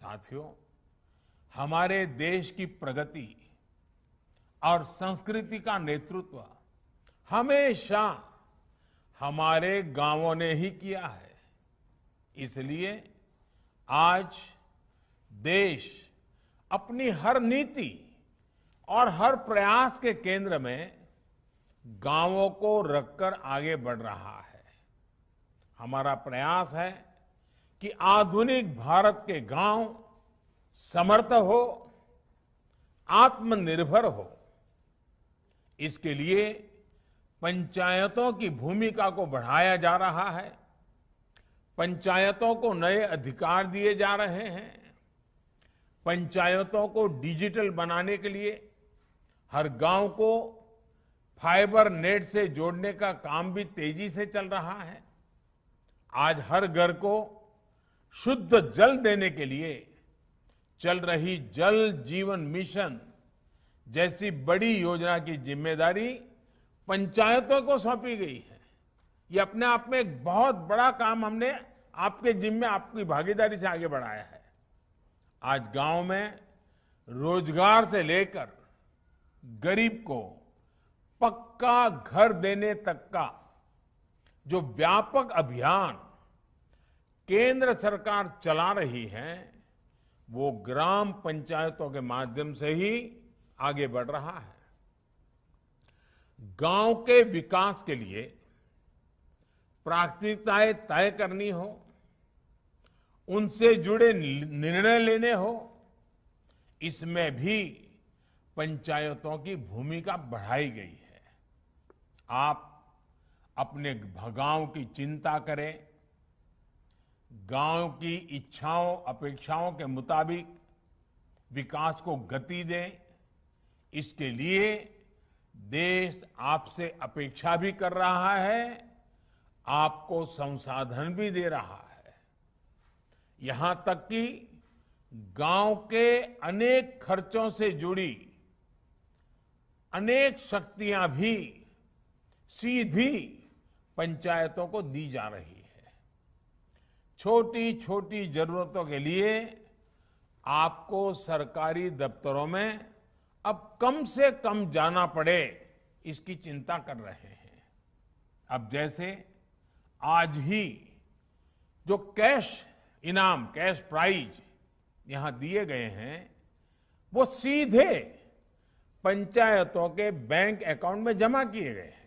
साथियों हमारे देश की प्रगति और संस्कृति का नेतृत्व हमेशा हमारे गांवों ने ही किया है इसलिए आज देश अपनी हर नीति और हर प्रयास के केंद्र में गांवों को रखकर आगे बढ़ रहा है हमारा प्रयास है कि आधुनिक भारत के गांव समर्थ हो आत्मनिर्भर हो इसके लिए पंचायतों की भूमिका को बढ़ाया जा रहा है पंचायतों को नए अधिकार दिए जा रहे हैं पंचायतों को डिजिटल बनाने के लिए हर गांव को फाइबर नेट से जोड़ने का काम भी तेजी से चल रहा है आज हर घर को शुद्ध जल देने के लिए चल रही जल जीवन मिशन जैसी बड़ी योजना की जिम्मेदारी पंचायतों को सौंपी गई है ये अपने आप में एक बहुत बड़ा काम हमने आपके जिम्मे आपकी भागीदारी से आगे बढ़ाया है आज गांव में रोजगार से लेकर गरीब को पक्का घर देने तक का जो व्यापक अभियान केंद्र सरकार चला रही है वो ग्राम पंचायतों के माध्यम से ही आगे बढ़ रहा है गांव के विकास के लिए प्राथमिकताएं तय करनी हो उनसे जुड़े निर्णय लेने हो इसमें भी पंचायतों की भूमिका बढ़ाई गई है आप अपने गांव की चिंता करें गांव की इच्छाओं अपेक्षाओं के मुताबिक विकास को गति दें इसके लिए देश आपसे अपेक्षा भी कर रहा है आपको संसाधन भी दे रहा है यहां तक कि गांव के अनेक खर्चों से जुड़ी अनेक शक्तियां भी सीधी पंचायतों को दी जा रही है छोटी छोटी जरूरतों के लिए आपको सरकारी दफ्तरों में अब कम से कम जाना पड़े इसकी चिंता कर रहे हैं अब जैसे आज ही जो कैश इनाम कैश प्राइज यहां दिए गए हैं वो सीधे पंचायतों के बैंक अकाउंट में जमा किए गए हैं